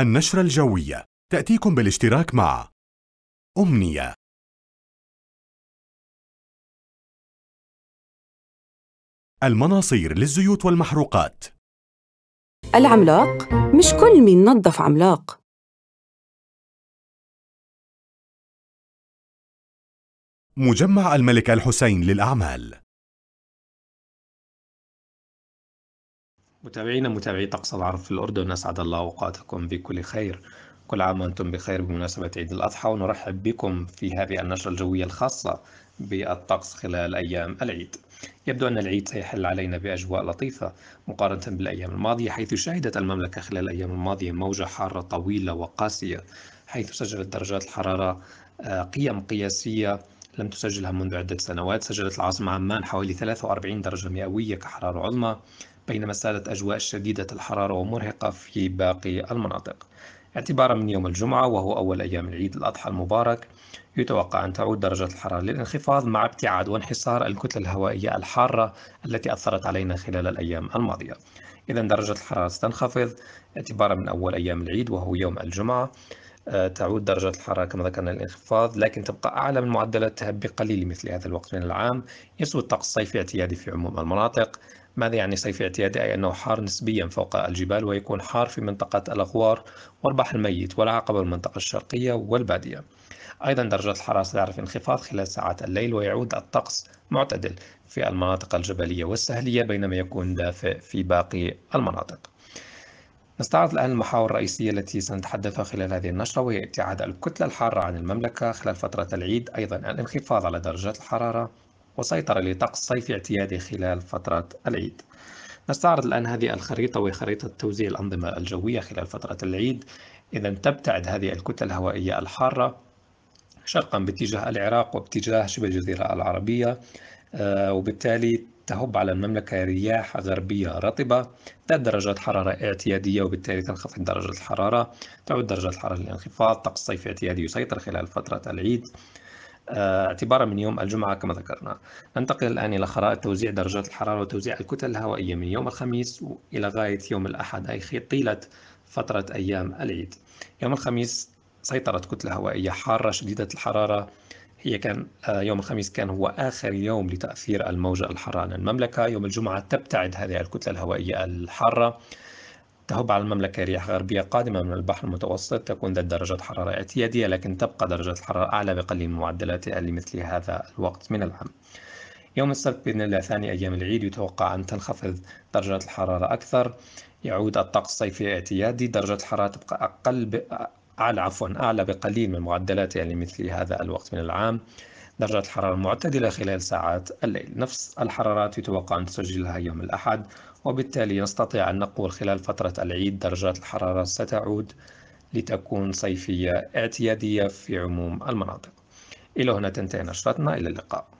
النشرة الجوية تأتيكم بالاشتراك مع أمنية المناصير للزيوت والمحروقات العملاق مش كل مين نظف عملاق مجمع الملك الحسين للأعمال متابعينا متابعي طقس العرب في الأردن أسعد الله أوقاتكم بكل خير كل عام وأنتم بخير بمناسبة عيد الأضحى ونرحب بكم في هذه النشرة الجوية الخاصة بالطقس خلال أيام العيد يبدو أن العيد سيحل علينا بأجواء لطيفة مقارنة بالأيام الماضية حيث شهدت المملكة خلال الأيام الماضية موجة حارة طويلة وقاسية حيث سجلت درجات الحرارة آه، قيم قياسية لم تسجلها منذ عدة سنوات سجلت العاصمة عمان حوالي 43 درجة مئوية كحرارة عظمى بينما سادت أجواء شديدة الحرارة ومرهقة في باقي المناطق اعتبارا من يوم الجمعة وهو أول أيام العيد الأضحى المبارك يتوقع أن تعود درجة الحرارة للانخفاض مع ابتعاد وانحسار الكتلة الهوائية الحارة التي أثرت علينا خلال الأيام الماضية إذا درجة الحرارة ستنخفض اعتبارا من أول أيام العيد وهو يوم الجمعة تعود درجة الحرارة كما ذكرنا الانخفاض لكن تبقى أعلى من معدلاتها بقليل مثل هذا الوقت من العام يسود الطقس صيفي اعتيادي في عموم المناطق ماذا يعني صيف اعتيادي أي أنه حار نسبيا فوق الجبال ويكون حار في منطقة الأغوار والبحر الميت والعقبة والمنطقة الشرقية والبادية أيضا درجة الحرارة ستعرف انخفاض خلال ساعات الليل ويعود الطقس معتدل في المناطق الجبلية والسهلية بينما يكون دافئ في باقي المناطق نستعرض الآن المحاور الرئيسية التي سنتحدثها خلال هذه النشرة وهي ابتعاد الكتلة الحارة عن المملكة خلال فترة العيد أيضا الانخفاض على درجات الحرارة وسيطرة لطقس صيفي اعتيادي خلال فترة العيد نستعرض الآن هذه الخريطة وهي خريطة توزيع الأنظمة الجوية خلال فترة العيد إذا تبتعد هذه الكتلة الهوائية الحارة شرقا باتجاه العراق وباتجاه شبه الجزيرة العربية آه، وبالتالي تهب على المملكة رياح غربية رطبة ذات درجات حرارة اعتيادية وبالتالي تنخفض درجة الحرارة تعود درجة الحرارة للانخفاض طقس صيفي اعتيادي يسيطر خلال فترة العيد آه، اعتبارا من يوم الجمعة كما ذكرنا ننتقل الآن إلى خرائط توزيع درجات الحرارة وتوزيع الكتل الهوائية من يوم الخميس إلى غاية يوم الأحد أي طيلة فترة أيام العيد يوم الخميس سيطرت كتلة هوائية حارة شديدة الحرارة هي كان آه، يوم الخميس كان هو آخر يوم لتأثير الموجة الحارة على المملكة يوم الجمعة تبتعد هذه الكتلة الهوائية الحارة تهب على المملكة رياح غربية قادمة من البحر المتوسط تكون ذات درجات حرارة اعتيادية لكن تبقى درجات الحرارة أعلى بقليل من معدلاتها لمثل هذا الوقت من العام يوم السبت بإذن الله ثاني أيام العيد يتوقع أن تنخفض درجات الحرارة أكثر يعود الطقس الصيفي اعتيادي درجة الحرارة تبقى أقل أعلى عفوا أعلى بقليل من معدلاتها لمثل يعني هذا الوقت من العام درجات الحرارة المعتدلة خلال ساعات الليل نفس الحرارات يتوقع أن تسجلها يوم الأحد وبالتالي نستطيع أن نقول خلال فترة العيد درجات الحرارة ستعود لتكون صيفية اعتيادية في عموم المناطق إلى هنا تنتهي نشرتنا إلى اللقاء